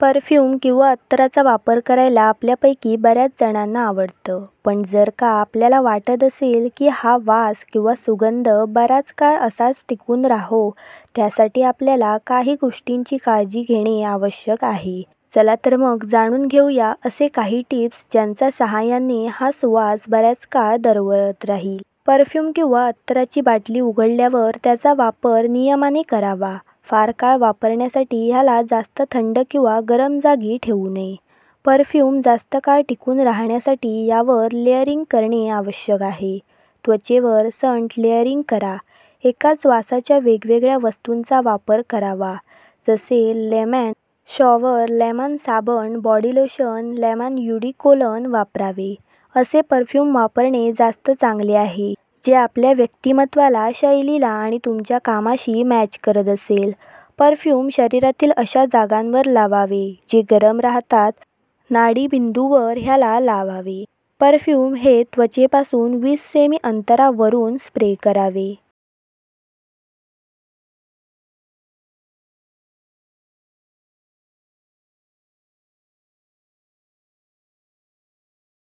perfume किंवा अत्तराचा वापर करायला आपल्यापैकी बऱ्याच जणांना आवडतं पण जर का आपल्याला वाटत असेल की हा वास किंवा सुगंध बराच काळ असाच टिकून राहो त्यासाठी आपल्याला काही गोष्टींची काळजी घेणे आवश्यक आहे चला तर मग जाणून घेऊया असे काही टिप्स ज्यांच्या सहाय्याने हा सुवास बऱ्याच काळ दरवळत राहील परफ्यूम किंवा अत्तराची बाटली उघडल्यावर त्याचा वापर नियमाने करावा फार काळ वापरण्यासाठी ह्याला जास्त थंड किंवा गरम जागी ठेवू नये परफ्यूम जास्त काळ टिकून राहण्यासाठी यावर लेअरिंग करणे आवश्यक आहे त्वचेवर संट लेअरिंग करा एकाच वासाच्या वेगवेगळ्या वस्तूंचा वापर करावा जसे लेमॅन शॉवर लेमन साबण बॉडी लोशन लेमन युडिकोलन वापरावे असे परफ्यूम वापरणे जास्त चांगले आहे जे आपल्या व्यक्तिमत्वाला शैलीला आणि तुमच्या कामाशी मॅच करत असेल परफ्यूम शरीरातील अशा जागांवर लावावे जे गरम राहतात नाडीबिंदूवर ह्याला लावावे परफ्यूम हे त्वचेपासून वीस सेमी अंतरावरून स्प्रे करावे